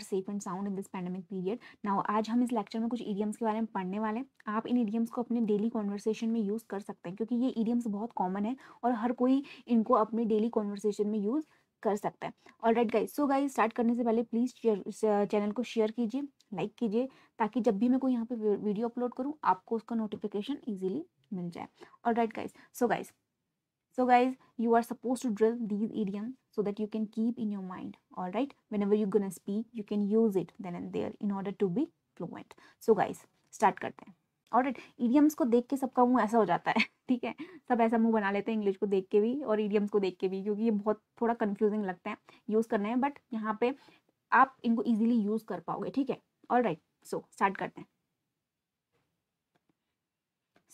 safe and sound in this pandemic period now आज हम इस लेक्चर में कुछ ईडियम्स के बारे में पढ़ने वाले हैं आप इन ईडियम्स को अपने डेली कॉन्वर्सेशन में यूज़ कर सकते हैं क्योंकि ये ईडियम्स बहुत कॉमन है और हर कोई इनको अपने डेली कॉन्वर्सेशन में यूज़ कर सकता है और रेड गाइज सो गाइज स्टार्ट करने से पहले प्लीज चैनल को शेयर कीजिए लाइक कीजिए ताकि जब भी मैं कोई यहाँ पे वीडियो अपलोड करूँ आपको उसका नोटिफिकेशन ईजिली मिल जाए all right guys so guys so guys you are suppose to drill these idiom so that you can keep in your mind all right whenever you gonna speak you can use it then and there in order to be fluent so guys start करते हैं और idioms को देख के सबका मुंह ऐसा हो जाता है ठीक है सब ऐसा मुंह बना लेते हैं इंग्लिश को देख के भी और ईडियम्स को देख के भी क्योंकि ये बहुत थोड़ा कन्फ्यूजिंग लगता है यूज़ करने में बट यहाँ पे आप इनको इजीली यूज़ कर पाओगे ठीक है ऑल राइट सो स्टार्ट करते हैं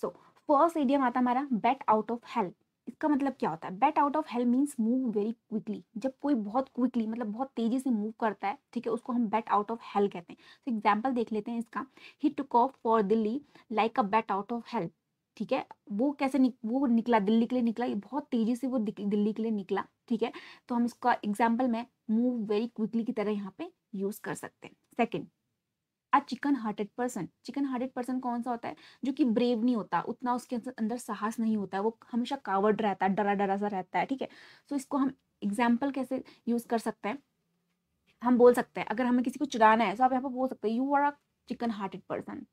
सो फर्स्ट ईडियम आता हमारा बेट आउट ऑफ हेल्प इसका मतलब क्या होता है bat out of hell means move very quickly जब कोई बहुत क्विकली मतलब बहुत तेजी से मूव करता है ठीक है उसको हम बेट आउट ऑफ हेल कहते हैं तो एग्जाम्पल देख लेते हैं इसका ही took off for Delhi like a bat out of hell ठीक है वो कैसे निक, वो निकला दिल्ली के लिए निकला ये बहुत तेजी से वो दिल्ली के लिए निकला ठीक है तो हम इसका एग्जाम्पल में मूव वेरी क्विकली की तरह यहाँ पे यूज कर सकते हैं second a chicken hearted person chicken hearted person कौन सा होता है जो कि ब्रेव नहीं होता उतना उसके अंदर साहस नहीं होता है वो हमेशा कावर्ड रहता है डरा डरा सा रहता है ठीक है सो इसको हम एग्जाम्पल कैसे यूज कर सकते हैं हम बोल सकते हैं अगर हमें किसी को चुराना है तो आप यहाँ पर बोल सकते हैं you are a chicken hearted person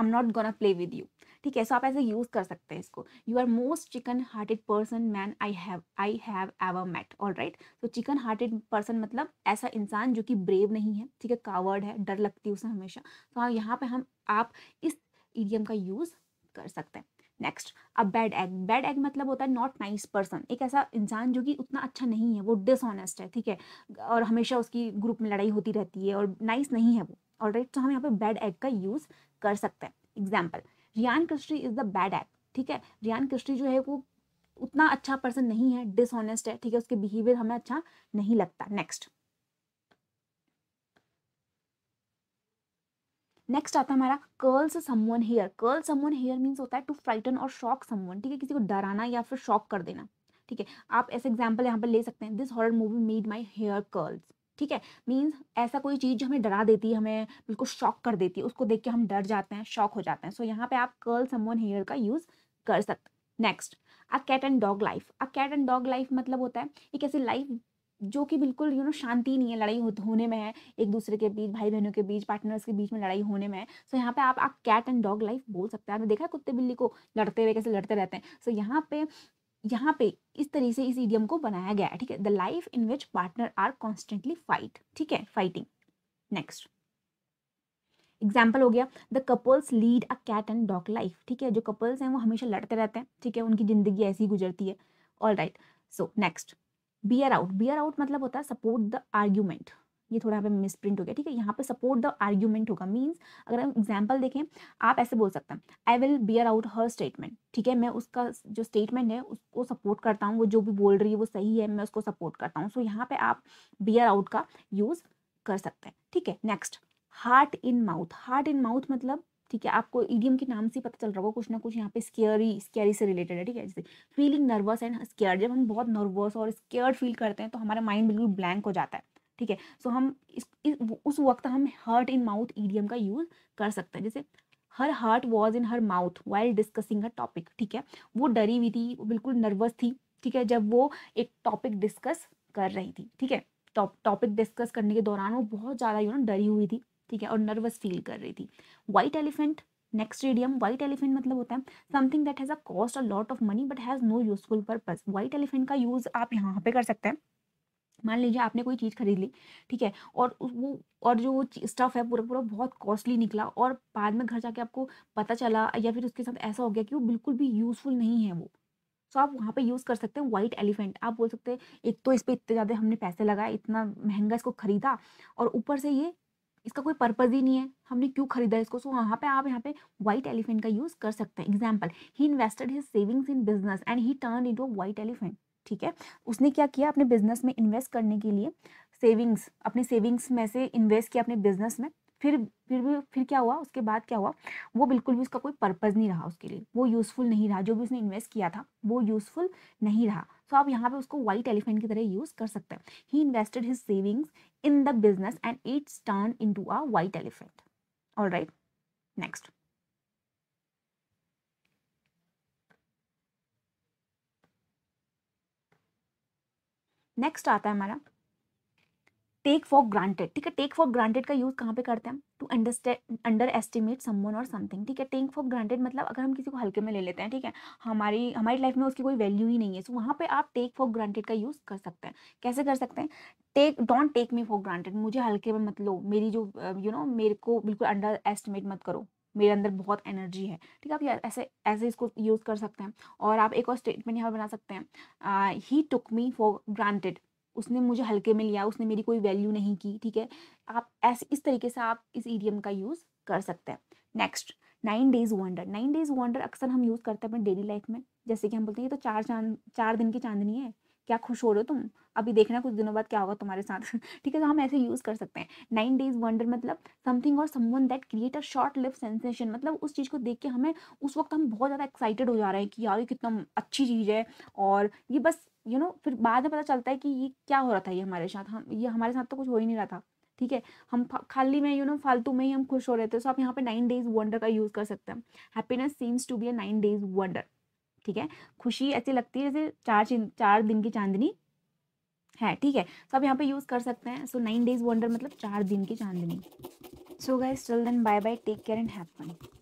I am not gonna play with you ठीक है सो आप ऐसे यूज़ कर सकते हैं इसको you are most chicken hearted person man I have I have ever met all right तो चिकन हार्टेड पर्सन मतलब ऐसा इंसान जो कि ब्रेव नहीं है ठीक है कावर्ड है डर लगती है उसे हमेशा तो हाँ यहाँ पे हम आप इस ईडियम का यूज़ कर सकते हैं नेक्स्ट अब बैड एग बैड एग मतलब होता है नॉट नाइस पर्सन एक ऐसा इंसान जो कि उतना अच्छा नहीं है वो डिसऑनेस्ट है ठीक है और हमेशा उसकी ग्रुप में लड़ाई होती रहती है और नाइस nice नहीं है वो ऑल राइट तो हम यहाँ पे बैड एग का यूज़ कर सकते हैं example Ryan Christie is the bad egg ठीक है रियान कृष्टी जो है वो उतना अच्छा पर्सन नहीं है डिसऑनेस्ट है ठीक है उसके बिहेवियर हमें अच्छा नहीं लगता नेक्स्ट नेक्स्ट आता है हमारा curls someone hair curl someone hair means होता है to frighten or shock someone ठीक है किसी को डराना या फिर शॉक कर देना ठीक है आप ऐसे एग्जाम्पल यहाँ पर ले सकते हैं this horror movie made my hair curls ठीक है मीन्स ऐसा कोई चीज़ जो हमें डरा देती है हमें बिल्कुल शॉक कर देती है उसको देख के हम डर जाते हैं शॉक हो जाते हैं सो so, यहाँ पे आप कर्ल समवन हेयर का यूज़ कर सकते next a cat and dog life a cat and dog life मतलब होता है एक ऐसी लाइफ जो कि बिल्कुल यू नो शांति नहीं है लड़ाई होने में है एक दूसरे के बीच भाई बहनों के बीच पार्टनर्स के बीच में लड़ाई होने में है सो so, यहाँ पे आप आप कैट एंड डॉग लाइफ बोल सकते हैं आपने देखा है कुत्ते बिल्ली को लड़ते हुए कैसे लड़ते रहते हैं सो so, यहाँ पे यहाँ पे इस तरीके से इस ईडियम को बनाया गया है ठीक है the life in which partner are constantly fight ठीक है फाइटिंग नेक्स्ट एग्जाम्पल हो गया the couples lead a cat and dog life ठीक है जो कपल्स हैं वो हमेशा लड़ते रहते हैं ठीक है उनकी जिंदगी ऐसी ही गुजरती है all right so next bear out bear out मतलब होता है सपोर्ट द आर्ग्यूमेंट ये थोड़ा यहाँ पे मिस प्रिंट हो गया ठीक है यहाँ पे सपोर्ट द आर्ग्यूमेंट होगा मीन्स अगर हम एग्जाम्पल देखें आप ऐसे बोल सकते हैं I will bear out her statement ठीक है मैं उसका जो स्टेटमेंट है उसको सपोर्ट करता हूँ वो जो भी बोल रही है वो सही है मैं उसको सपोर्ट करता हूँ सो so, यहाँ पे आप बियर आउट का यूज़ कर सकते हैं ठीक है next heart in mouth heart in mouth मतलब ठीक है आपको ईडीएम के नाम से पता चल रहा होगा कुछ ना कुछ यहाँ पे स्केयरी स्केयरी से रिलेटेड है ठीक है जैसे फीलिंग नर्वस एंड स्केयर जब हम बहुत नर्वस और स्केयर फील करते हैं तो हमारा माइंड बिल्कुल ब्लैंक हो जाता है ठीक है सो हम इस, इस उस वक्त हम हर्ट इन माउथ ईडियम का यूज़ कर सकते हैं जैसे her heart was in her mouth while discussing a topic ठीक है वो डरी हुई थी वो बिल्कुल नर्वस थी ठीक है जब वो एक टॉपिक डिस्कस कर रही थी ठीक है टॉपिक डिस्कस करने के दौरान वो बहुत ज़्यादा यू नो डरी हुई थी ठीक है और नर्वस फील कर रही थी white elephant next idiom white elephant मतलब होता है something that has a cost a lot of money but has no useful purpose white elephant का यूज़ आप यहाँ पे कर सकते हैं मान लीजिए आपने कोई चीज़ खरीद ली ठीक है और वो और जो स्टफ़ है पूरा पूरा बहुत कॉस्टली निकला और बाद में घर जाके आपको पता चला या फिर उसके साथ ऐसा हो गया कि वो बिल्कुल भी यूज़फुल नहीं है वो सो so, आप वहाँ पे यूज़ कर सकते हैं वाइट एलिफेंट आप बोल सकते हैं एक तो इस पर इतने ज़्यादा हमने पैसे लगाए इतना महंगा इसको ख़रीदा और ऊपर से ये इसका कोई पर्पज़ ही नहीं है हमने क्यों खरीदा इसको सो so, वहाँ पे आप यहाँ पे व्हाइट एलिफेंट का यूज़ कर सकते हैं example he invested his savings in business and he turn into white elephant ठीक है उसने क्या किया अपने बिजनेस में इन्वेस्ट करने के लिए सेविंग्स अपने सेविंग्स में से इन्वेस्ट किया अपने बिजनेस में फिर फिर भी फिर क्या हुआ उसके बाद क्या हुआ वो बिल्कुल भी उसका कोई पर्पज़ नहीं रहा उसके लिए वो यूज़फुल नहीं रहा जो भी उसने इन्वेस्ट किया था वो यूज़फुल नहीं रहा सो so, आप यहाँ पे उसको वाइट एलिफेंट की तरह यूज़ कर सकते हैं he invested his savings in the business and its turn into a white elephant all right next next आता है हमारा टेक फॉर ग्रांटेड ठीक है टेक फॉर ग्रांटेड का यूज़ कहाँ पे करते हैं to understand underestimate someone or something ठीक है टेक फॉर ग्रांटेड मतलब अगर हम किसी को हल्के में ले लेते हैं ठीक है हमारी हमारी लाइफ में उसकी कोई वैल्यू ही नहीं है सो so, वहाँ पे आप टेक फॉर ग्रांटेड का यूज़ कर सकते हैं कैसे कर सकते हैं take don't take me for granted मुझे हल्के में मत लो मेरी जो यू नो know, मेरे को बिल्कुल अंडर एस्टिमेट मत करो मेरे अंदर बहुत एनर्जी है ठीक है आप ऐसे ऐसे इसको यूज़ कर सकते हैं और आप एक और स्टेटमेंट यहाँ पर बना सकते हैं ही टुक मी फॉर ग्रांटेड उसने मुझे हल्के में लिया उसने मेरी कोई वैल्यू नहीं की ठीक है आप ऐसे इस तरीके से आप इस ईडियम का यूज़ कर सकते हैं next nine days wonder nine days wonder अक्सर हम यूज़ करते हैं अपने डेली लाइफ में जैसे कि हम बोलते हैं ये तो चार चांद चार दिन की चांदनी है क्या खुश हो रहे हो तुम अभी देखना कुछ दिनों बाद क्या होगा तुम्हारे साथ ठीक है तो हम ऐसे यूज़ कर सकते हैं नाइन डेज वंडर मतलब something or someone that create a short live sensation मतलब उस चीज़ को देख के हमें उस वक्त हम बहुत ज़्यादा एक्साइटेड हो जा रहे हैं कि यार ये कितना अच्छी चीज़ है और ये बस यू you नो know, फिर बाद में पता चलता है कि ये क्या हो रहा था ये हमारे साथ हम ये हमारे साथ तो कुछ हो ही नहीं रहा था ठीक है हम खाली में यू नो फालतू में ही हम खुश हो रहे थे सो आप यहाँ पे नाइन डेज वंडर का यूज़ कर सकते हैं happiness seems to be a nine days wonder ठीक है खुशी ऐसी लगती है जैसे चार चार दिन की चांदनी है ठीक है तो आप यहाँ पे यूज़ कर सकते हैं सो नाइन डेज वंडर मतलब चार दिन की चांदनी सो गाइज चल then bye bye take care and have fun